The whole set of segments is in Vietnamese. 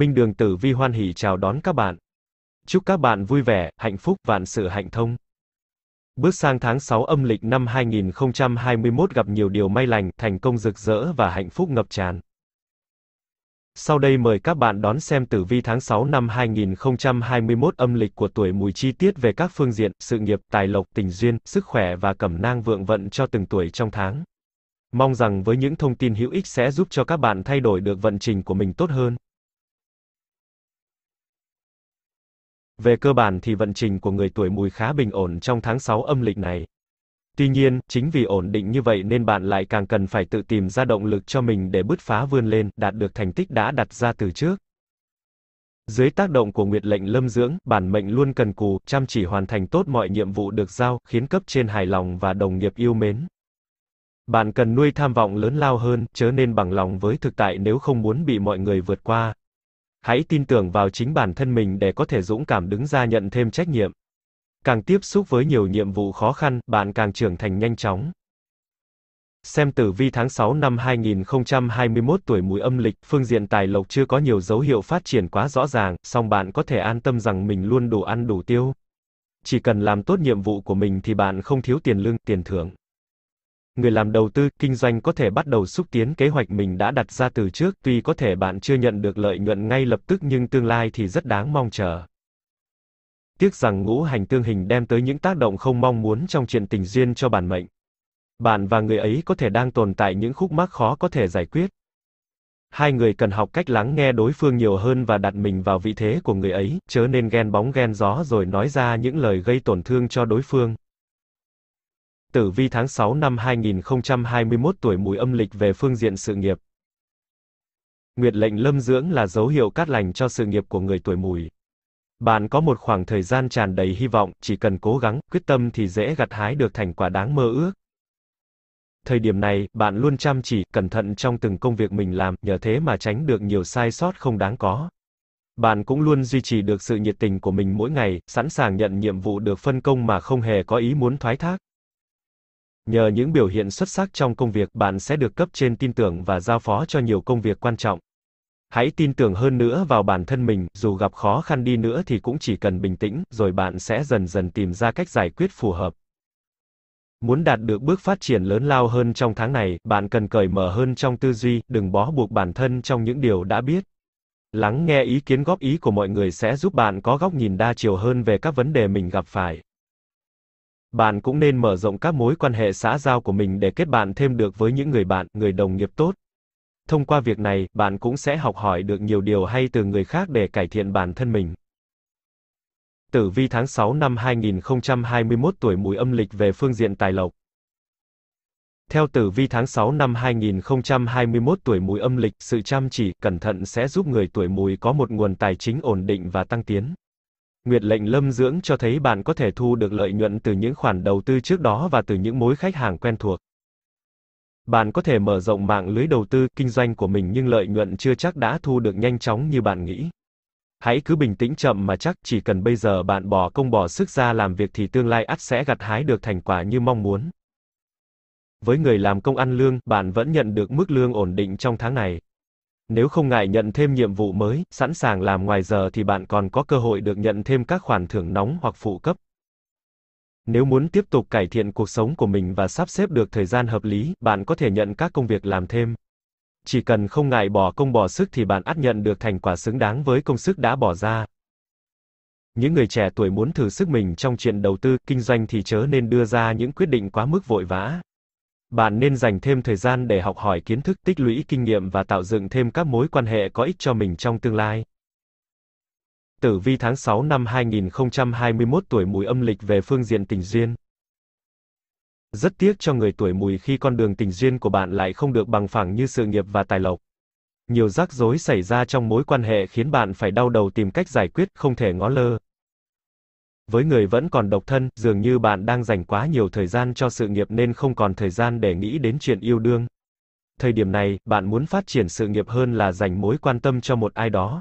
Minh Đường Tử Vi hoan hỉ chào đón các bạn. Chúc các bạn vui vẻ, hạnh phúc, vạn sự hạnh thông. Bước sang tháng 6 âm lịch năm 2021 gặp nhiều điều may lành, thành công rực rỡ và hạnh phúc ngập tràn. Sau đây mời các bạn đón xem tử vi tháng 6 năm 2021 âm lịch của tuổi mùi chi tiết về các phương diện, sự nghiệp, tài lộc, tình duyên, sức khỏe và cẩm nang vượng vận cho từng tuổi trong tháng. Mong rằng với những thông tin hữu ích sẽ giúp cho các bạn thay đổi được vận trình của mình tốt hơn. Về cơ bản thì vận trình của người tuổi mùi khá bình ổn trong tháng 6 âm lịch này. Tuy nhiên, chính vì ổn định như vậy nên bạn lại càng cần phải tự tìm ra động lực cho mình để bứt phá vươn lên, đạt được thành tích đã đặt ra từ trước. Dưới tác động của nguyệt lệnh lâm dưỡng, bản mệnh luôn cần cù, chăm chỉ hoàn thành tốt mọi nhiệm vụ được giao, khiến cấp trên hài lòng và đồng nghiệp yêu mến. Bạn cần nuôi tham vọng lớn lao hơn, chớ nên bằng lòng với thực tại nếu không muốn bị mọi người vượt qua, hãy tin tưởng vào chính bản thân mình để có thể dũng cảm đứng ra nhận thêm trách nhiệm. Càng tiếp xúc với nhiều nhiệm vụ khó khăn, bạn càng trưởng thành nhanh chóng. Xem tử vi tháng 6 năm 2021 tuổi mùi âm lịch, phương diện tài lộc chưa có nhiều dấu hiệu phát triển quá rõ ràng, song bạn có thể an tâm rằng mình luôn đủ ăn đủ tiêu. Chỉ cần làm tốt nhiệm vụ của mình thì bạn không thiếu tiền lương, tiền thưởng người làm đầu tư kinh doanh có thể bắt đầu xúc tiến kế hoạch mình đã đặt ra từ trước tuy có thể bạn chưa nhận được lợi nhuận ngay lập tức nhưng tương lai thì rất đáng mong chờ tiếc rằng ngũ hành tương hình đem tới những tác động không mong muốn trong chuyện tình duyên cho bản mệnh bạn và người ấy có thể đang tồn tại những khúc mắc khó có thể giải quyết hai người cần học cách lắng nghe đối phương nhiều hơn và đặt mình vào vị thế của người ấy chớ nên ghen bóng ghen gió rồi nói ra những lời gây tổn thương cho đối phương tử vi tháng 6 năm 2021 tuổi mùi âm lịch về phương diện sự nghiệp. Nguyệt lệnh lâm dưỡng là dấu hiệu cát lành cho sự nghiệp của người tuổi mùi. Bạn có một khoảng thời gian tràn đầy hy vọng, chỉ cần cố gắng, quyết tâm thì dễ gặt hái được thành quả đáng mơ ước. Thời điểm này, bạn luôn chăm chỉ, cẩn thận trong từng công việc mình làm, nhờ thế mà tránh được nhiều sai sót không đáng có. Bạn cũng luôn duy trì được sự nhiệt tình của mình mỗi ngày, sẵn sàng nhận nhiệm vụ được phân công mà không hề có ý muốn thoái thác. Nhờ những biểu hiện xuất sắc trong công việc, bạn sẽ được cấp trên tin tưởng và giao phó cho nhiều công việc quan trọng. Hãy tin tưởng hơn nữa vào bản thân mình, dù gặp khó khăn đi nữa thì cũng chỉ cần bình tĩnh, rồi bạn sẽ dần dần tìm ra cách giải quyết phù hợp. Muốn đạt được bước phát triển lớn lao hơn trong tháng này, bạn cần cởi mở hơn trong tư duy, đừng bó buộc bản thân trong những điều đã biết. Lắng nghe ý kiến góp ý của mọi người sẽ giúp bạn có góc nhìn đa chiều hơn về các vấn đề mình gặp phải. Bạn cũng nên mở rộng các mối quan hệ xã giao của mình để kết bạn thêm được với những người bạn, người đồng nghiệp tốt. Thông qua việc này, bạn cũng sẽ học hỏi được nhiều điều hay từ người khác để cải thiện bản thân mình. Tử vi tháng 6 năm 2021 tuổi mùi âm lịch về phương diện tài lộc. Theo tử vi tháng 6 năm 2021 tuổi mùi âm lịch, sự chăm chỉ, cẩn thận sẽ giúp người tuổi mùi có một nguồn tài chính ổn định và tăng tiến. Nguyệt lệnh lâm dưỡng cho thấy bạn có thể thu được lợi nhuận từ những khoản đầu tư trước đó và từ những mối khách hàng quen thuộc. Bạn có thể mở rộng mạng lưới đầu tư, kinh doanh của mình nhưng lợi nhuận chưa chắc đã thu được nhanh chóng như bạn nghĩ. Hãy cứ bình tĩnh chậm mà chắc, chỉ cần bây giờ bạn bỏ công bỏ sức ra làm việc thì tương lai ắt sẽ gặt hái được thành quả như mong muốn. Với người làm công ăn lương, bạn vẫn nhận được mức lương ổn định trong tháng này. Nếu không ngại nhận thêm nhiệm vụ mới, sẵn sàng làm ngoài giờ thì bạn còn có cơ hội được nhận thêm các khoản thưởng nóng hoặc phụ cấp. Nếu muốn tiếp tục cải thiện cuộc sống của mình và sắp xếp được thời gian hợp lý, bạn có thể nhận các công việc làm thêm. Chỉ cần không ngại bỏ công bỏ sức thì bạn ắt nhận được thành quả xứng đáng với công sức đã bỏ ra. Những người trẻ tuổi muốn thử sức mình trong chuyện đầu tư, kinh doanh thì chớ nên đưa ra những quyết định quá mức vội vã bạn nên dành thêm thời gian để học hỏi kiến thức tích lũy kinh nghiệm và tạo dựng thêm các mối quan hệ có ích cho mình trong tương lai. Tử vi tháng 6 năm 2021 tuổi mùi âm lịch về phương diện tình duyên. Rất tiếc cho người tuổi mùi khi con đường tình duyên của bạn lại không được bằng phẳng như sự nghiệp và tài lộc. Nhiều rắc rối xảy ra trong mối quan hệ khiến bạn phải đau đầu tìm cách giải quyết, không thể ngó lơ với người vẫn còn độc thân, dường như bạn đang dành quá nhiều thời gian cho sự nghiệp nên không còn thời gian để nghĩ đến chuyện yêu đương. Thời điểm này, bạn muốn phát triển sự nghiệp hơn là dành mối quan tâm cho một ai đó.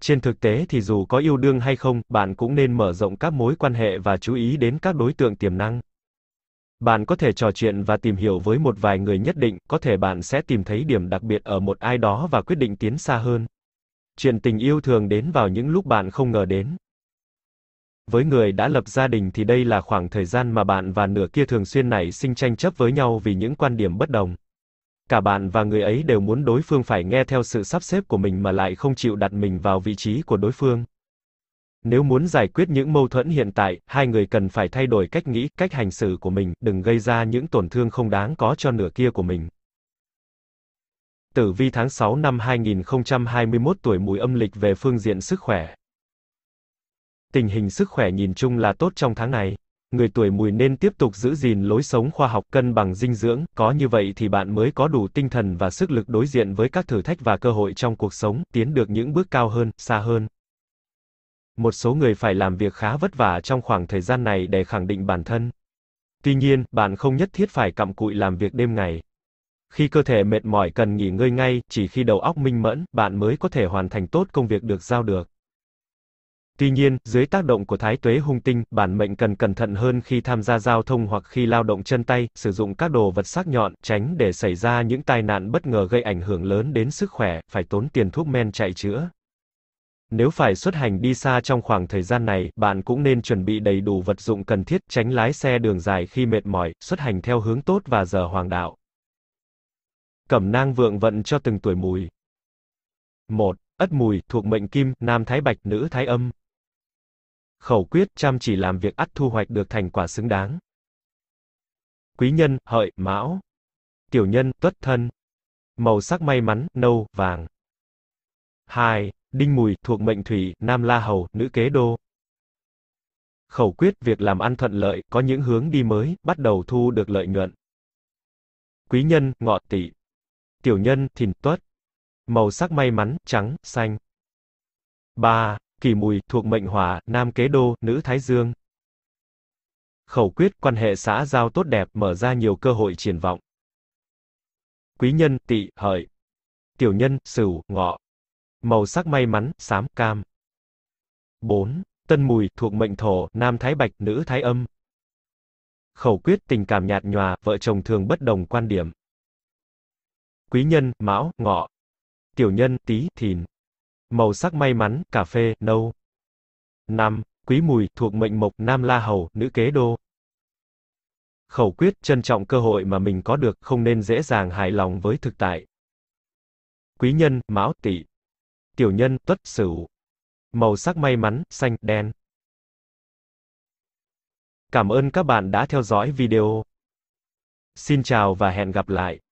Trên thực tế thì dù có yêu đương hay không, bạn cũng nên mở rộng các mối quan hệ và chú ý đến các đối tượng tiềm năng. Bạn có thể trò chuyện và tìm hiểu với một vài người nhất định, có thể bạn sẽ tìm thấy điểm đặc biệt ở một ai đó và quyết định tiến xa hơn. Chuyện tình yêu thường đến vào những lúc bạn không ngờ đến. Với người đã lập gia đình thì đây là khoảng thời gian mà bạn và nửa kia thường xuyên nảy sinh tranh chấp với nhau vì những quan điểm bất đồng. Cả bạn và người ấy đều muốn đối phương phải nghe theo sự sắp xếp của mình mà lại không chịu đặt mình vào vị trí của đối phương. Nếu muốn giải quyết những mâu thuẫn hiện tại, hai người cần phải thay đổi cách nghĩ, cách hành xử của mình, đừng gây ra những tổn thương không đáng có cho nửa kia của mình. Tử vi tháng 6 năm 2021 tuổi mùi âm lịch về phương diện sức khỏe tình hình sức khỏe nhìn chung là tốt trong tháng này. Người tuổi mùi nên tiếp tục giữ gìn lối sống khoa học cân bằng dinh dưỡng, có như vậy thì bạn mới có đủ tinh thần và sức lực đối diện với các thử thách và cơ hội trong cuộc sống, tiến được những bước cao hơn, xa hơn. Một số người phải làm việc khá vất vả trong khoảng thời gian này để khẳng định bản thân. Tuy nhiên, bạn không nhất thiết phải cặm cụi làm việc đêm ngày. Khi cơ thể mệt mỏi cần nghỉ ngơi ngay, chỉ khi đầu óc minh mẫn, bạn mới có thể hoàn thành tốt công việc được giao được. Tuy nhiên, dưới tác động của thái tuế hung tinh, bản mệnh cần cẩn thận hơn khi tham gia giao thông hoặc khi lao động chân tay, sử dụng các đồ vật sắc nhọn, tránh để xảy ra những tai nạn bất ngờ gây ảnh hưởng lớn đến sức khỏe, phải tốn tiền thuốc men chạy chữa. Nếu phải xuất hành đi xa trong khoảng thời gian này, bạn cũng nên chuẩn bị đầy đủ vật dụng cần thiết, tránh lái xe đường dài khi mệt mỏi, xuất hành theo hướng tốt và giờ hoàng đạo. Cẩm nang vượng vận cho từng tuổi mùi. 1. Ất mùi, thuộc mệnh kim, nam thái bạch, nữ thái âm, khẩu quyết chăm chỉ làm việc ắt thu hoạch được thành quả xứng đáng. Quý nhân, hợi, mão. Tiểu nhân, tuất thân. Màu sắc may mắn, nâu, vàng. 2. Đinh mùi, thuộc mệnh thủy, nam la hầu, nữ kế đô. Khẩu quyết việc làm ăn thuận lợi, có những hướng đi mới, bắt đầu thu được lợi nhuận. Quý nhân, ngọ tỵ. Tiểu nhân, thìn tuất. Màu sắc may mắn, trắng, xanh. 3 kỷ mùi, thuộc mệnh hỏa, nam kế đô, nữ thái dương. Khẩu quyết, quan hệ xã giao tốt đẹp, mở ra nhiều cơ hội triển vọng. Quý nhân, tỵ, hợi. Tiểu nhân, sửu, ngọ. Màu sắc may mắn, xám, cam. 4. Tân mùi, thuộc mệnh thổ, nam thái bạch, nữ thái âm. Khẩu quyết, tình cảm nhạt nhòa, vợ chồng thường bất đồng quan điểm. Quý nhân, mão, ngọ. Tiểu nhân, tí, thìn. Màu sắc may mắn, cà phê, nâu. 5. Quý mùi, thuộc mệnh mộc, nam la hầu, nữ kế đô. Khẩu quyết, trân trọng cơ hội mà mình có được, không nên dễ dàng hài lòng với thực tại. Quý nhân, mão, tỵ. Tiểu nhân, tuất, sửu. Màu sắc may mắn, xanh, đen. Cảm ơn các bạn đã theo dõi video. Xin chào và hẹn gặp lại.